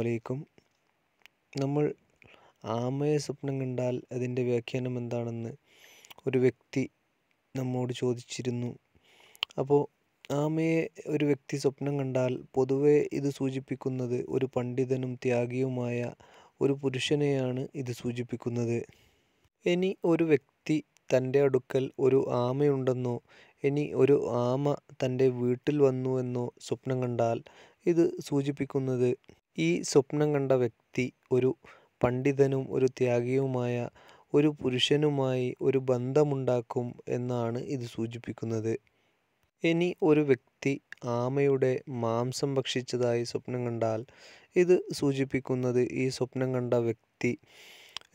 അലൈക്കും നമ്മൾ ആമയെ സ്വപ്നം കണ്ടാൽ അതിൻ്റെ വ്യാഖ്യാനം എന്താണെന്ന് ഒരു വ്യക്തി നമ്മോട് ചോദിച്ചിരുന്നു അപ്പോൾ ആമയെ ഒരു വ്യക്തി സ്വപ്നം കണ്ടാൽ പൊതുവെ ഇത് സൂചിപ്പിക്കുന്നത് ഒരു പണ്ഡിതനും ത്യാഗിയുമായ ഒരു പുരുഷനെയാണ് ഇത് സൂചിപ്പിക്കുന്നത് ഇനി ഒരു വ്യക്തി തൻ്റെ അടുക്കൽ ഒരു ആമയുണ്ടെന്നോ ഇനി ഒരു ആമ തൻ്റെ വീട്ടിൽ വന്നു എന്നോ സ്വപ്നം കണ്ടാൽ ഇത് സൂചിപ്പിക്കുന്നത് ഈ സ്വപ്നം കണ്ട വ്യക്തി ഒരു പണ്ഡിതനും ഒരു ത്യാഗിയുമായ ഒരു പുരുഷനുമായി ഒരു ബന്ധമുണ്ടാക്കും എന്നാണ് ഇത് സൂചിപ്പിക്കുന്നത് ഇനി ഒരു വ്യക്തി ആമയുടെ മാംസം ഭക്ഷിച്ചതായി സ്വപ്നം കണ്ടാൽ ഇത് സൂചിപ്പിക്കുന്നത് ഈ സ്വപ്നം കണ്ട വ്യക്തി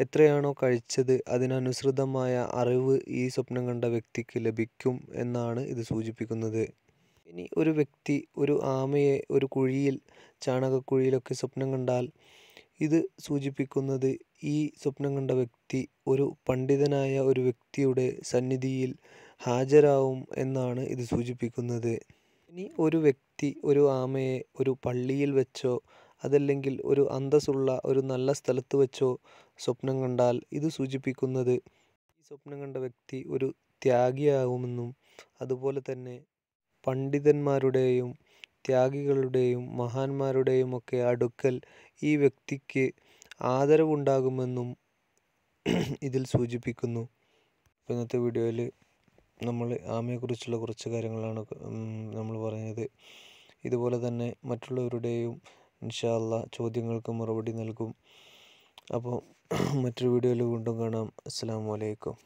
എത്രയാണോ കഴിച്ചത് അതിനനുസൃതമായ അറിവ് ഈ സ്വപ്നം കണ്ട വ്യക്തിക്ക് ലഭിക്കും എന്നാണ് ഇത് സൂചിപ്പിക്കുന്നത് ഇനി ഒരു വ്യക്തി ഒരു ആമയെ ഒരു കുഴിയിൽ ചാണകക്കുഴിയിലൊക്കെ സ്വപ്നം കണ്ടാൽ ഇത് സൂചിപ്പിക്കുന്നത് ഈ സ്വപ്നം കണ്ട വ്യക്തി ഒരു പണ്ഡിതനായ ഒരു വ്യക്തിയുടെ സന്നിധിയിൽ ഹാജരാവും എന്നാണ് ഇത് സൂചിപ്പിക്കുന്നത് ഇനി ഒരു വ്യക്തി ഒരു ആമയെ ഒരു പള്ളിയിൽ വെച്ചോ അതല്ലെങ്കിൽ ഒരു അന്തസ്സുള്ള ഒരു നല്ല സ്ഥലത്ത് വെച്ചോ സ്വപ്നം കണ്ടാൽ ഇത് സൂചിപ്പിക്കുന്നത് ഈ സ്വപ്നം കണ്ട വ്യക്തി ഒരു ത്യാഗിയാകുമെന്നും അതുപോലെ തന്നെ പണ്ഡിതന്മാരുടെയും ത്യാഗികളുടെയും മഹാന്മാരുടെയും ഒക്കെ അടുക്കൽ ഈ വ്യക്തിക്ക് ആദരവുണ്ടാകുമെന്നും ഇതിൽ സൂചിപ്പിക്കുന്നു ഇന്നത്തെ വീഡിയോയിൽ നമ്മൾ ആമയെക്കുറിച്ചുള്ള കുറച്ച് കാര്യങ്ങളാണ് നമ്മൾ പറഞ്ഞത് ഇതുപോലെ തന്നെ മറ്റുള്ളവരുടെയും ഇൻഷാല്ല ചോദ്യങ്ങൾക്ക് മറുപടി നൽകും അപ്പോൾ മറ്റൊരു വീഡിയോയിൽ വീണ്ടും കാണാം അസ്സാം വലൈക്കും